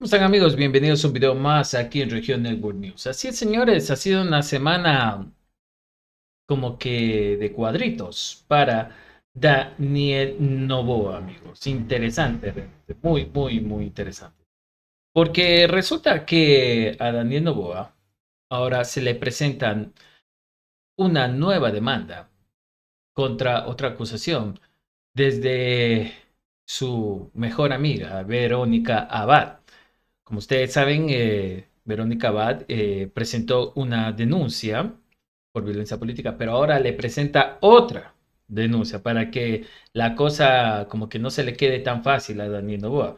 ¿Cómo están amigos? Bienvenidos a un video más aquí en Región Network News. Así es señores, ha sido una semana como que de cuadritos para Daniel Novoa amigos. Interesante, muy, muy, muy interesante. Porque resulta que a Daniel Novoa ahora se le presentan una nueva demanda contra otra acusación desde su mejor amiga, Verónica Abad como ustedes saben, eh, Verónica Abad eh, presentó una denuncia por violencia política, pero ahora le presenta otra denuncia para que la cosa como que no se le quede tan fácil a Daniel Novoa.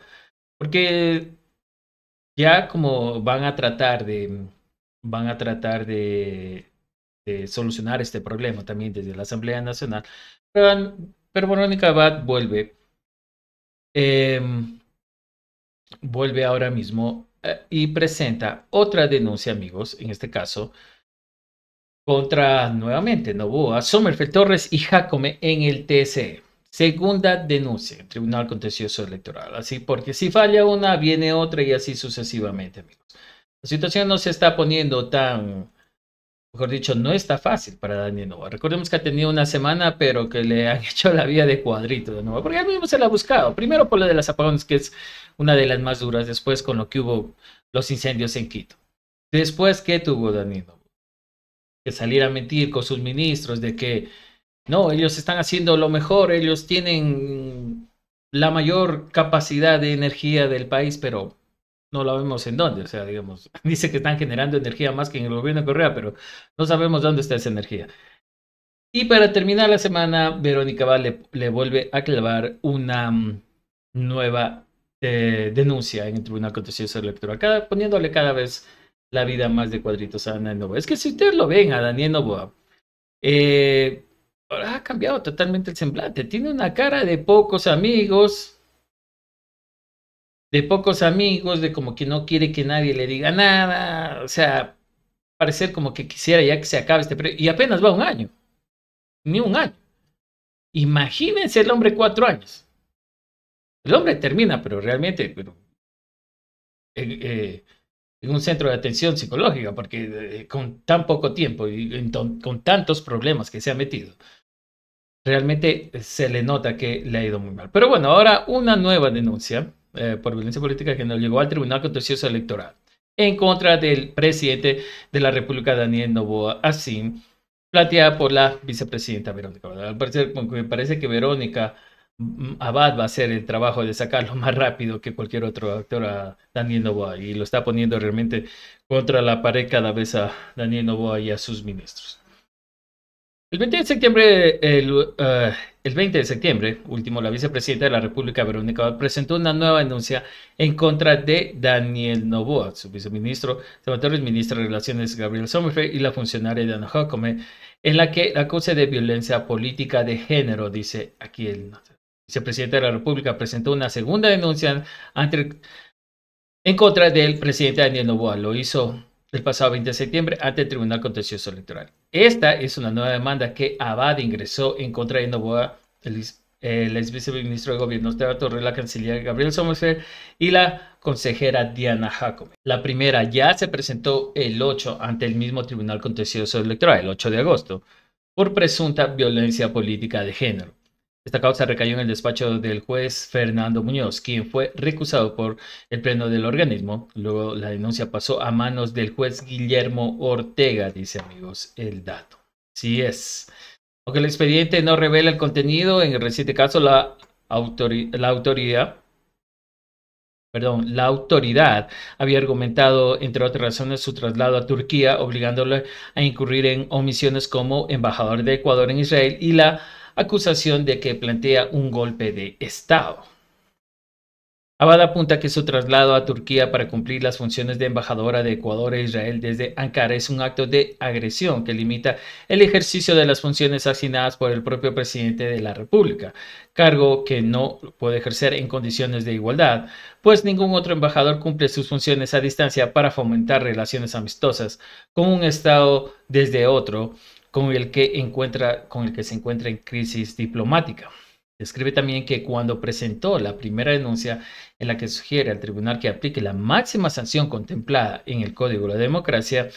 Porque ya como van a tratar de van a tratar de, solucionar este problema también desde la Asamblea Nacional, pero, Verónica Abad vuelve em, vuelve ahora mismo eh, y presenta otra denuncia, amigos, en este caso, contra nuevamente Novoa, Sommerfeld Torres y Jacome en el TSE. Segunda denuncia, Tribunal Contencioso Electoral. Así porque si falla una, viene otra y así sucesivamente, amigos. La situación no se está poniendo tan mejor dicho, no está fácil para Daniel Nova. Recordemos que ha tenido una semana, pero que le han hecho la vía de cuadrito de nuevo, porque él mismo se la ha buscado. Primero por lo de las apagones, que es una de las más duras, después con lo que hubo los incendios en Quito. Después, ¿qué tuvo Dani Nova? Que salir a mentir con sus ministros de que no, ellos están haciendo lo mejor, ellos tienen la mayor capacidad de energía del país, pero no lo vemos en dónde. O sea, digamos, dice que están generando energía más que en el gobierno de Correa, pero no sabemos dónde está esa energía. Y para terminar la semana, Verónica Vale le vuelve a clavar una mm, nueva eh, denuncia en el Tribunal Contencioso Electoral, poniéndole cada vez la vida más de cuadritos a Daniel Novoa. Es que si ustedes lo ven a Daniel Novoa, eh, ha cambiado totalmente el semblante. Tiene una cara de pocos amigos, de pocos amigos, de como que no quiere que nadie le diga nada, o sea, parecer como que quisiera ya que se acabe este periodo. Y apenas va un año, ni un año. Imagínense el hombre cuatro años. El hombre termina, pero realmente pero, en eh, un centro de atención psicológica, porque eh, con tan poco tiempo y con tantos problemas que se ha metido, realmente se le nota que le ha ido muy mal. Pero bueno, ahora una nueva denuncia eh, por violencia política que no llegó al Tribunal Contencioso Electoral en contra del presidente de la República, Daniel Novoa así planteada por la vicepresidenta Verónica. Al me parece que Verónica mm, Abad va a hacer el trabajo de sacarlo más rápido que cualquier otro actor a Daniel Novoa y lo está poniendo realmente contra la pared cada vez a Daniel Novoa y a sus ministros. El 20 de septiembre, el, 20 eh, de septiembre último, la vicepresidenta de la República, Verónica, presentó una nueva denuncia en contra de Daniel Novoa, su viceministro de el ministro de Relaciones Gabriel Sommerfeld y la funcionaria Diana Jacome, en la que la acusa de violencia política de género, dice aquí el vicepresidente de la República, presentó una segunda denuncia en contra del presidente Daniel Novoa. Lo hizo el pasado 20 de septiembre ante el Tribunal Contencioso Electoral. Esta es una nueva demanda que Abad ingresó en contra de Novoa, el, ex viceministro de Gobierno Esteban Torre, la canciller Gabriel Sommerfeld y la consejera Diana Jacome. La primera ya se presentó el 8 ante el mismo Tribunal Contencioso Electoral, el 8 de agosto, por presunta violencia política de género. Esta causa recayó en el despacho del juez Fernando Muñoz, quien fue recusado por el pleno del organismo. Luego la denuncia pasó a manos del juez Guillermo Ortega, dice amigos el dato. Sí es. Aunque el expediente no revela el contenido, en el reciente caso la, autoridad perdón, la autoridad había argumentado, entre otras razones, su traslado a Turquía, obligándole a incurrir en omisiones como embajador de Ecuador en Israel y la acusación de que plantea un golpe de Estado. Abad apunta que su traslado a Turquía para cumplir las funciones de embajadora de Ecuador e Israel desde Ankara es un acto de agresión que limita el ejercicio de las funciones asignadas por el propio presidente de la República, cargo que no puede ejercer en condiciones de igualdad, pues ningún otro embajador cumple sus funciones a distancia para fomentar relaciones amistosas con un Estado desde otro con el que, encuentra, con el que se encuentra en crisis diplomática. Describe también que cuando presentó la primera denuncia en la que sugiere al tribunal que aplique la máxima sanción contemplada en el Código de la Democracia,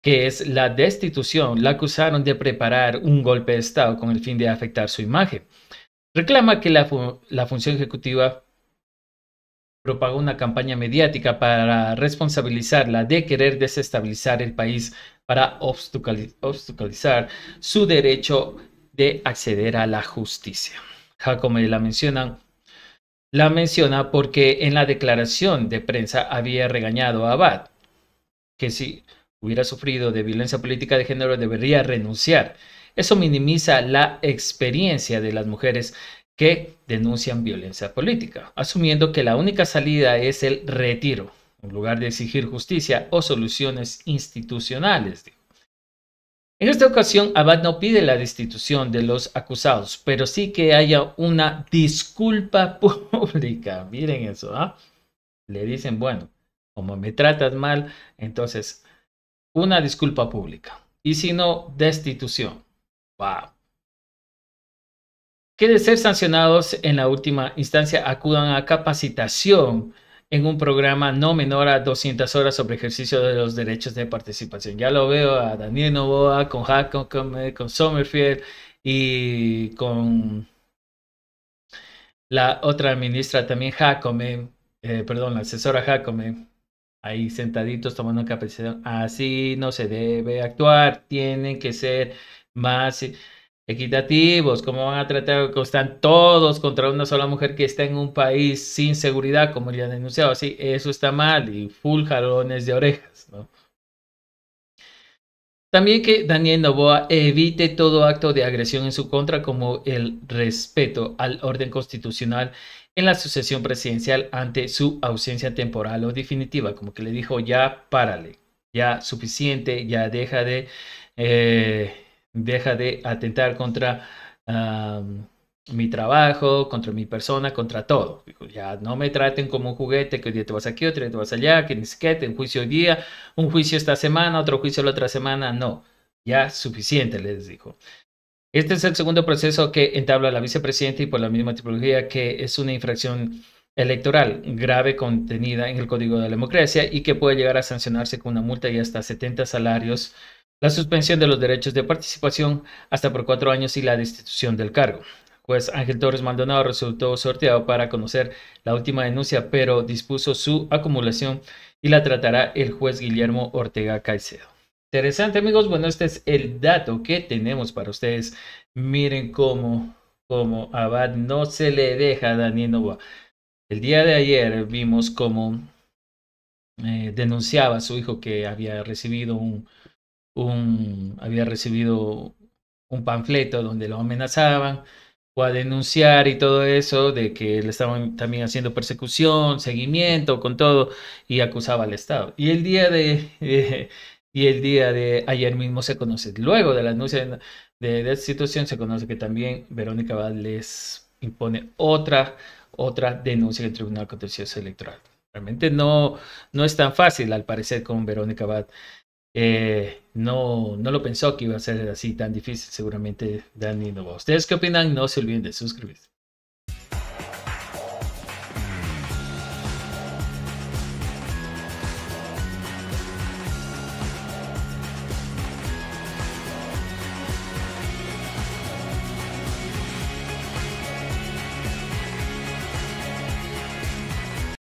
que es la destitución, la acusaron de preparar un golpe de Estado con el fin de afectar su imagen. Reclama que la, la función ejecutiva propagó una campaña mediática para responsabilizarla de querer desestabilizar el país para obstaculizar su derecho de acceder a la justicia. Jacome la mencionan, la menciona porque en la declaración de prensa había regañado a Abad, que si hubiera sufrido de violencia política de género debería renunciar. Eso minimiza la experiencia de las mujeres que denuncian violencia política, asumiendo que la única salida es el retiro en lugar de exigir justicia o soluciones institucionales. En esta ocasión, Abad no pide la destitución de los acusados, pero sí que haya una disculpa pública. Miren eso, ¿ah? Le dicen, bueno, como me tratas mal, entonces una disculpa pública. Y si no, destitución. ¡Wow! Que de ser sancionados en la última instancia acudan a capacitación en un programa no menor a 200 horas sobre ejercicio de los derechos de participación. Ya lo veo a Daniel Novoa, con Jacome, con, con, y con la otra ministra también, Jacome, eh, perdón, la asesora Jacome, ahí sentaditos tomando capricho. Así no se debe actuar, tienen que ser más equitativos, cómo van a tratar que están todos contra una sola mujer que está en un país sin seguridad, como ya han denunciado. Así, eso está mal y full jalones de orejas, ¿no? También que Daniel Novoa evite todo acto de agresión en su contra como el respeto al orden constitucional en la sucesión presidencial ante su ausencia temporal o definitiva, como que le dijo ya párale, ya suficiente, ya deja de eh, deja de atentar contra mi trabajo, contra mi persona, contra todo. Ya no me traten como un juguete, que hoy día te vas aquí, otro día te vas allá, que ni siquiera, un juicio hoy día, un juicio esta semana, otro juicio la otra semana, no. Ya suficiente, les dijo. Este es el segundo proceso que entabla la vicepresidenta y por la misma tipología que es una infracción electoral grave contenida en el Código de la Democracia y que puede llegar a sancionarse con una multa y hasta 70 salarios la suspensión de los derechos de participación hasta por cuatro años y la destitución del cargo. Juez Ángel Torres Maldonado resultó sorteado para conocer la última denuncia, pero dispuso su acumulación y la tratará el juez Guillermo Ortega Caicedo. Interesante amigos, bueno, este es el dato que tenemos para ustedes. Miren cómo, cómo Abad no se le deja a Daniel Novoa. El día de ayer vimos cómo eh, denunciaba a su hijo que había recibido un, un, había recibido un panfleto donde lo amenazaban o a denunciar y todo eso de que le estaban también haciendo persecución, seguimiento con todo y acusaba al Estado. Y el día de y el día de ayer mismo se conoce luego de la denuncia de, de esta situación se conoce que también Verónica les impone otra otra denuncia el Tribunal Contencioso Electoral. Realmente no, no es tan fácil, al parecer, con Verónica Abad eh, no, no lo pensó que iba a ser así tan difícil, seguramente Dani va, ¿Ustedes qué opinan? No se olviden de suscribirse.